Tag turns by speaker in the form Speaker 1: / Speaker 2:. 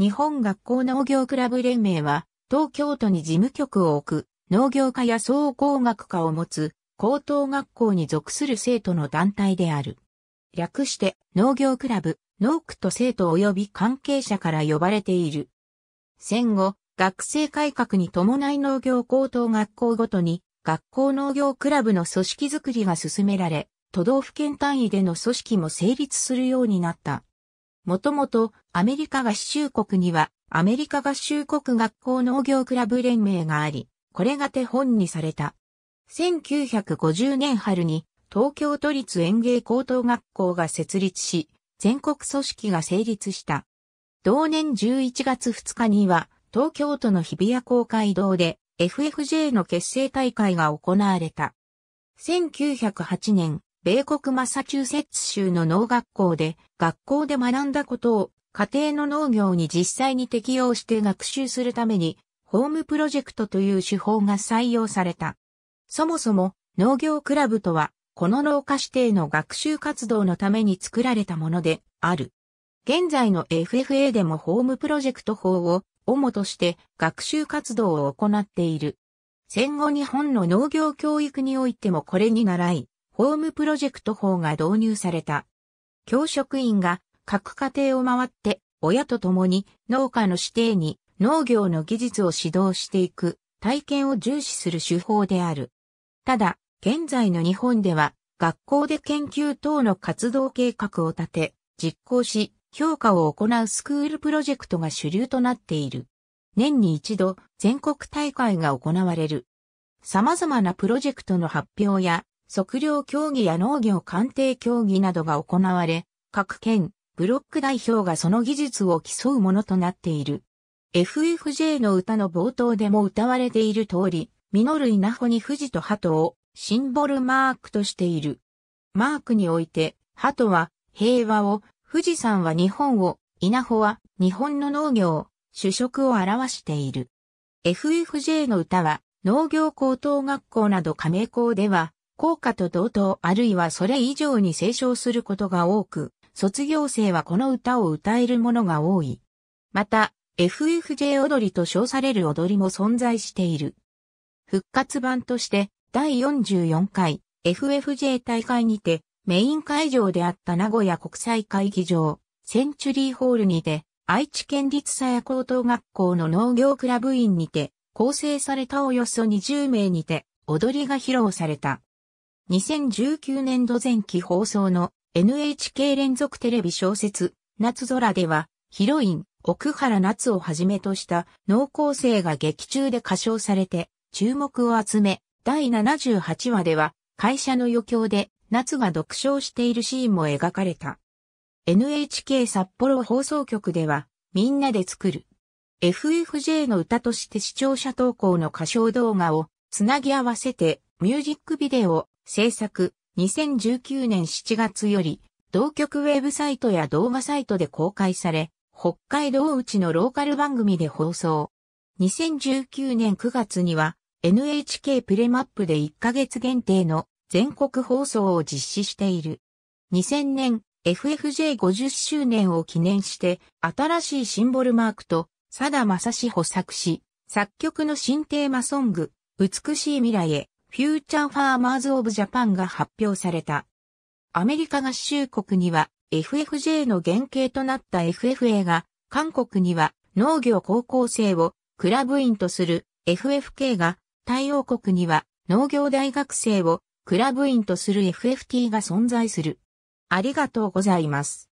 Speaker 1: 日本学校農業クラブ連盟は、東京都に事務局を置く、農業科や総合学科を持つ、高等学校に属する生徒の団体である。略して農業クラブ、農区と生徒及び関係者から呼ばれている。戦後、学生改革に伴い農業高等学校ごとに、学校農業クラブの組織づくりが進められ、都道府県単位での組織も成立するようになった。もともとアメリカ合衆国にはアメリカ合衆国学校農業クラブ連盟があり、これが手本にされた。1950年春に東京都立園芸高等学校が設立し、全国組織が成立した。同年11月2日には東京都の日比谷公会堂で FFJ の結成大会が行われた。1908年、米国マサチューセッツ州の農学校で学校で学んだことを家庭の農業に実際に適用して学習するためにホームプロジェクトという手法が採用された。そもそも農業クラブとはこの農家指定の学習活動のために作られたものである。現在の FFA でもホームプロジェクト法を主として学習活動を行っている。戦後日本の農業教育においてもこれに習い、ホームプロジェクト法が導入された。教職員が各家庭を回って親と共に農家の指定に農業の技術を指導していく体験を重視する手法である。ただ、現在の日本では学校で研究等の活動計画を立て、実行し、評価を行うスクールプロジェクトが主流となっている。年に一度全国大会が行われる。様々なプロジェクトの発表や測量競技や農業鑑定競技などが行われ、各県、ブロック代表がその技術を競うものとなっている。FFJ の歌の冒頭でも歌われている通り、実る稲穂に富士と鳩をシンボルマークとしている。マークにおいて、鳩は平和を、富士山は日本を、稲穂は日本の農業、主食を表している。FFJ の歌は農業高等学校など加盟校では効果と同等あるいはそれ以上に斉唱することが多く、卒業生はこの歌を歌えるものが多い。また、FFJ 踊りと称される踊りも存在している。復活版として、第44回 FFJ 大会にて、メイン会場であった名古屋国際会議場、センチュリーホールにて、愛知県立佐谷高等学校の農業クラブ院にて、構成されたおよそ20名にて、踊りが披露された。2019年度前期放送の NHK 連続テレビ小説、夏空では、ヒロイン、奥原夏をはじめとした濃厚生が劇中で歌唱されて、注目を集め、第78話では、会社の余興で、夏が独唱しているシーンも描かれた。NHK 札幌放送局では、みんなで作る。FFJ の歌として視聴者投稿の歌唱動画をつなぎ合わせてミュージックビデオ制作、2019年7月より、同局ウェブサイトや動画サイトで公開され、北海道内のローカル番組で放送。2019年9月には NHK プレマップで1ヶ月限定の全国放送を実施している。2000年 FFJ50 周年を記念して新しいシンボルマークと佐田正史補作詞、作曲の新テーマソング、美しい未来へフューチャーファーマーズ・オブ・ジャパンが発表された。アメリカ合衆国には FFJ の原型となった FFA が、韓国には農業高校生をクラブ員とする FFK が、太陽国には農業大学生をクラブ員とする FFT が存在する。ありがとうございます。